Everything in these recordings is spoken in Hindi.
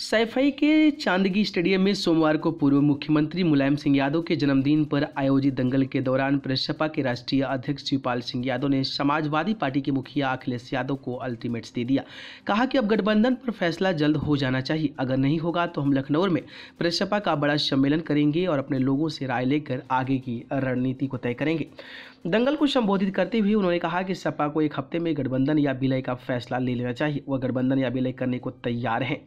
सैफई के चांदगी स्टेडियम में सोमवार को पूर्व मुख्यमंत्री मुलायम सिंह यादव के जन्मदिन पर आयोजित दंगल के दौरान प्रसपा के राष्ट्रीय अध्यक्ष शिवपाल सिंह यादव ने समाजवादी पार्टी के मुखिया अखिलेश यादव को अल्टीमेट्स दे दिया कहा कि अब गठबंधन पर फैसला जल्द हो जाना चाहिए अगर नहीं होगा तो हम लखनऊ में प्रसपा का बड़ा सम्मेलन करेंगे और अपने लोगों से राय लेकर आगे की रणनीति को तय करेंगे दंगल को संबोधित करते हुए उन्होंने कहा कि सपा को एक हफ्ते में गठबंधन या विलय का फैसला ले लेना चाहिए वह गठबंधन या विलय करने को तैयार हैं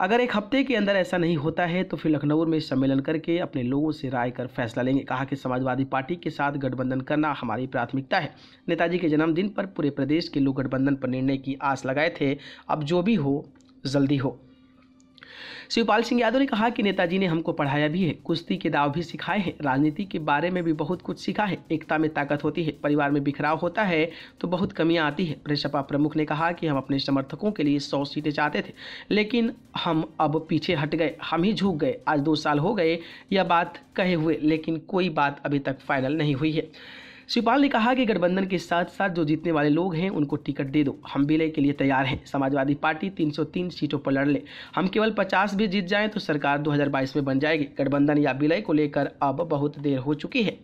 अगर एक हफ्ते के अंदर ऐसा नहीं होता है तो फिर लखनऊ में सम्मेलन करके अपने लोगों से राय कर फैसला लेंगे कहा कि समाजवादी पार्टी के साथ गठबंधन करना हमारी प्राथमिकता है नेताजी के जन्मदिन पर पूरे प्रदेश के लोग गठबंधन पर निर्णय की आस लगाए थे अब जो भी हो जल्दी हो शिवपाल सिंह यादव ने कहा कि नेताजी ने हमको पढ़ाया भी है कुश्ती के दाव भी सिखाए हैं राजनीति के बारे में भी बहुत कुछ सीखा है एकता में ताकत होती है परिवार में बिखराव होता है तो बहुत कमियाँ आती है प्रसपा प्रमुख ने कहा कि हम अपने समर्थकों के लिए सौ सीटें चाहते थे लेकिन हम अब पीछे हट गए हम ही झुक गए आज दो साल हो गए यह बात कहे हुए लेकिन कोई बात अभी तक फाइनल नहीं हुई है शिवपाल ने कहा कि गठबंधन के साथ साथ जो जीतने वाले लोग हैं उनको टिकट दे दो हम विलय के लिए तैयार हैं समाजवादी पार्टी 303 सीटों पर लड़ ले हम केवल 50 भी जीत जाएं तो सरकार 2022 में बन जाएगी गठबंधन या विलय को लेकर अब बहुत देर हो चुकी है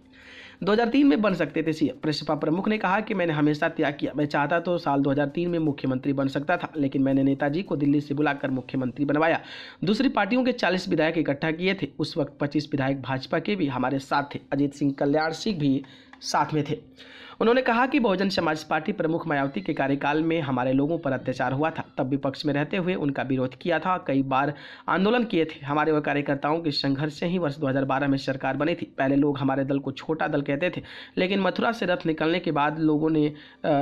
2003 में बन सकते थे सीएम प्रसपा प्रमुख ने कहा कि मैंने हमेशा त्याग किया मैं चाहता तो साल 2003 में मुख्यमंत्री बन सकता था लेकिन मैंने नेताजी को दिल्ली से बुलाकर मुख्यमंत्री बनवाया दूसरी पार्टियों के 40 विधायक इकट्ठा किए थे उस वक्त 25 विधायक भाजपा के भी हमारे साथ थे अजीत सिंह कल्याण सिंह भी साथ में थे उन्होंने कहा कि बहुजन समाज पार्टी प्रमुख मायावती के कार्यकाल में हमारे लोगों पर अत्याचार हुआ था तब विपक्ष में रहते हुए उनका विरोध किया था कई बार आंदोलन किए थे हमारे वह कार्यकर्ताओं के संघर्ष से ही वर्ष 2012 में सरकार बनी थी पहले लोग हमारे दल को छोटा दल कहते थे लेकिन मथुरा से रथ निकलने के बाद लोगों ने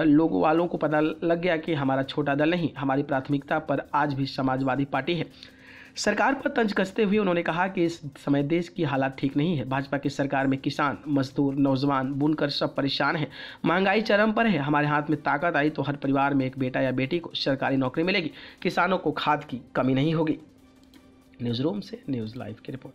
लोगों वालों को पता लग गया कि हमारा छोटा दल नहीं हमारी प्राथमिकता पर आज भी समाजवादी पार्टी है सरकार पर तंज कसते हुए उन्होंने कहा कि इस समय देश की हालात ठीक नहीं है भाजपा की सरकार में किसान मजदूर नौजवान बुनकर सब परेशान हैं महंगाई चरम पर है हमारे हाथ में ताकत आई तो हर परिवार में एक बेटा या बेटी को सरकारी नौकरी मिलेगी किसानों को खाद की कमी नहीं होगी न्यूज़ रूम से न्यूज़ लाइव की रिपोर्ट